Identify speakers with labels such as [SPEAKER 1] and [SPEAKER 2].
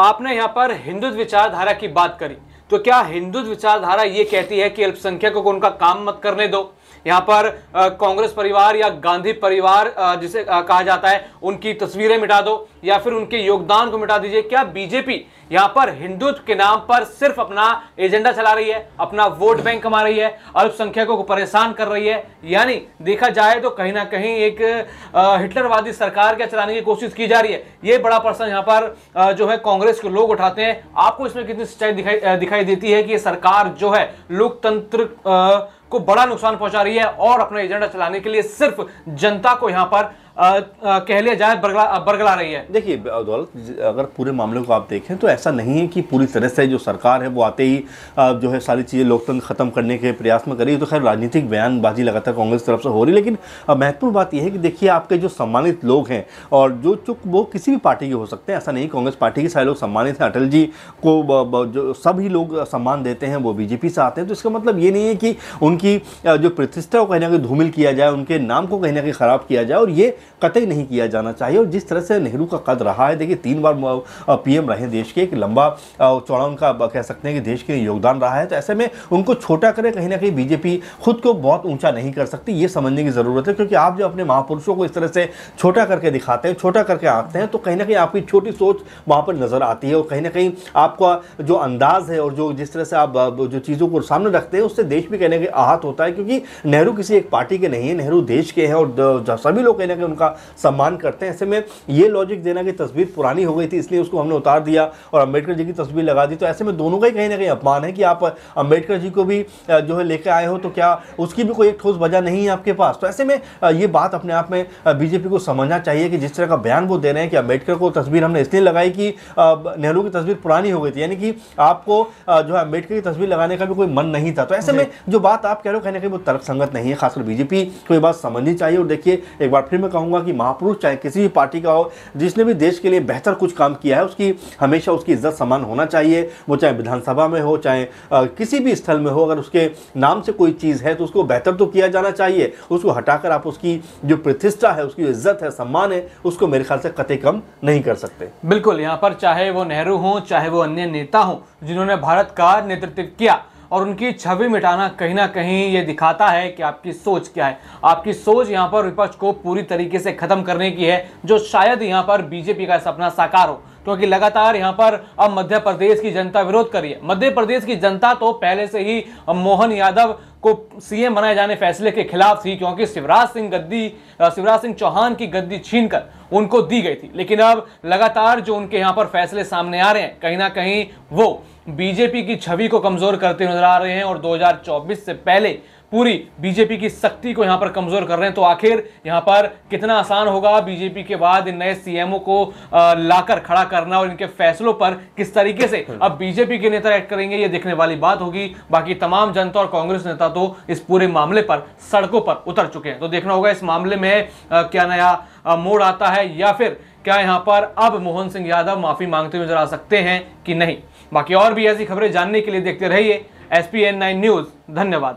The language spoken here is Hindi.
[SPEAKER 1] आपने यहाँ पर हिंदुत्व विचारधारा की बात करी तो क्या हिंदुत्व विचारधारा ये कहती है कि अल्पसंख्यकों को उनका काम मत करने दो यहाँ पर कांग्रेस परिवार या गांधी परिवार जिसे कहा जाता है उनकी तस्वीरें मिटा दो या फिर उनके योगदान को मिटा दीजिए क्या बीजेपी यहाँ पर हिंदुत्व के नाम पर सिर्फ अपना एजेंडा चला रही है अपना वोट बैंक कमा रही है अल्पसंख्यकों को परेशान कर रही है यानी देखा जाए तो कहीं ना कहीं एक हिटलरवादी सरकार क्या चलाने की कोशिश की जा रही है ये बड़ा प्रश्न यहाँ पर जो है कांग्रेस के लोग उठाते हैं आपको इसमें कितनी सच्चाई दिखाई दिखाई देती है कि ये सरकार जो है लोकतंत्र को बड़ा नुकसान पहुंचा रही है और अपना एजेंडा चलाने के लिए सिर्फ जनता को यहां पर कह
[SPEAKER 2] लिया जाए बरगला बरगला रही है देखिए दौलत अगर पूरे मामले को आप देखें तो ऐसा नहीं है कि पूरी तरह से जो सरकार है वो आते ही जो है सारी चीज़ें लोकतंत्र खत्म करने के प्रयास में करी तो खैर राजनीतिक बयानबाजी लगातार कांग्रेस तरफ से हो रही लेकिन महत्वपूर्ण बात यह है कि देखिए आपके जो सम्मानित लोग हैं और जो चुक वो किसी भी पार्टी के हो सकते हैं ऐसा नहीं कांग्रेस पार्टी के सारे लोग सम्मानित हैं अटल जी को जो सभी लोग सम्मान देते हैं वो बीजेपी से आते हैं तो इसका मतलब ये नहीं है कि उनकी जो प्रतिष्ठा को कहीं ना कहीं धूमिल किया जाए उनके नाम को कहीं ना कहीं ख़राब किया जाए और ये कतई नहीं किया जाना चाहिए और जिस तरह से नेहरू का कद रहा है देखिए तीन बार पीएम रहे देश के एक लंबा चौड़ा उनका कह सकते हैं कि देश के योगदान रहा है तो ऐसे में उनको छोटा करें कहीं ना कहीं बीजेपी खुद को बहुत ऊंचा नहीं कर सकती ये समझने की ज़रूरत है क्योंकि आप जब अपने महापुरुषों को इस तरह से छोटा करके दिखाते हैं छोटा करके आंकते हैं तो कहीं ना कहीं आपकी छोटी सोच वहाँ पर नज़र आती है और कहीं ना कहीं आपका जो अंदाज़ है और जो जिस तरह से आप जो चीज़ों को सामने रखते हैं उससे देश भी कहने के आहत होता है क्योंकि नेहरू किसी एक पार्टी के नहीं है नेहरू देश के हैं और सभी लोग कहीं ना कहीं उनका सम्मान करते हैं ऐसे में ये लॉजिक देना कि तस्वीर पुरानी हो गई थी इसलिए उसको हमने उतार दिया और अम्बेडकर जी की तस्वीर लगा दी तो ऐसे में दोनों का ही कहीं ना कहीं अपमान है कि आप अम्बेडकर जी को भी जो है लेकर आए हो तो क्या उसकी भी कोई एक ठोस वजह नहीं है आपके पास तो ऐसे में ये बात अपने आप में बीजेपी को समझना चाहिए कि जिस तरह का बयान वो दे रहे हैं कि अम्बेडकर को तस्वीर हमने इसलिए लगाई कि नेहरू की तस्वीर पुरानी हो गई थी यानी कि आपको जो है अम्बेडकर की तस्वीर लगाने का भी कोई मन नहीं था तो ऐसे में जो बात आप कह रहे हो कहीं ना कहीं वो तर्कसंगत नहीं है खासकर बीजेपी को ये बात समझनी चाहिए और देखिए एक बार फिर मैं कहूँगा चाहूंगा कि महापुरुष चाहे किसी भी पार्टी का हो जिसने भी देश के लिए बेहतर कुछ काम किया है उसकी हमेशा उसकी इज्जत समान होना चाहिए वो चाहे विधानसभा में हो चाहे किसी भी स्थल में हो अगर उसके नाम से कोई चीज़ है तो उसको बेहतर तो किया जाना चाहिए उसको हटाकर आप उसकी जो प्रतिष्ठा है उसकी इज्जत है सम्मान है उसको मेरे ख्याल से कते कम नहीं कर सकते
[SPEAKER 1] बिल्कुल यहाँ पर चाहे वो नेहरू हों चाहे वो अन्य नेता हों जिन्होंने भारत का नेतृत्व किया और उनकी छवि मिटाना कहीं ना कहीं ये दिखाता है कि आपकी सोच क्या है आपकी सोच यहाँ पर विपक्ष को पूरी तरीके से ख़त्म करने की है जो शायद यहाँ पर बीजेपी का सपना साकार हो क्योंकि लगातार यहाँ पर अब मध्य प्रदेश की जनता विरोध कर रही है मध्य प्रदेश की जनता तो पहले से ही मोहन यादव को सीएम बनाए जाने फैसले के खिलाफ थी क्योंकि शिवराज सिंह गद्दी शिवराज सिंह चौहान की गद्दी छीनकर उनको दी गई थी लेकिन अब लगातार जो उनके यहाँ पर फैसले सामने आ रहे हैं कहीं ना कहीं वो बीजेपी की छवि को कमजोर करते नजर आ रहे हैं और 2024 से पहले पूरी बीजेपी की सख्ती को यहाँ पर कमजोर कर रहे हैं तो आखिर यहाँ पर कितना आसान होगा बीजेपी के बाद इन नए सीएमओ को लाकर खड़ा करना और इनके फैसलों पर किस तरीके से अब बीजेपी के नेता एक्ट करेंगे ये देखने वाली बात होगी बाकी तमाम जनता और कांग्रेस नेता तो इस पूरे मामले पर सड़कों पर उतर चुके हैं तो देखना होगा इस मामले में क्या नया मोड़ आता है या फिर क्या यहाँ पर अब मोहन सिंह यादव माफी मांगते हुए नजर आ सकते हैं कि नहीं बाकी और भी ऐसी खबरें जानने के लिए देखते रहिए एस पी न्यूज धन्यवाद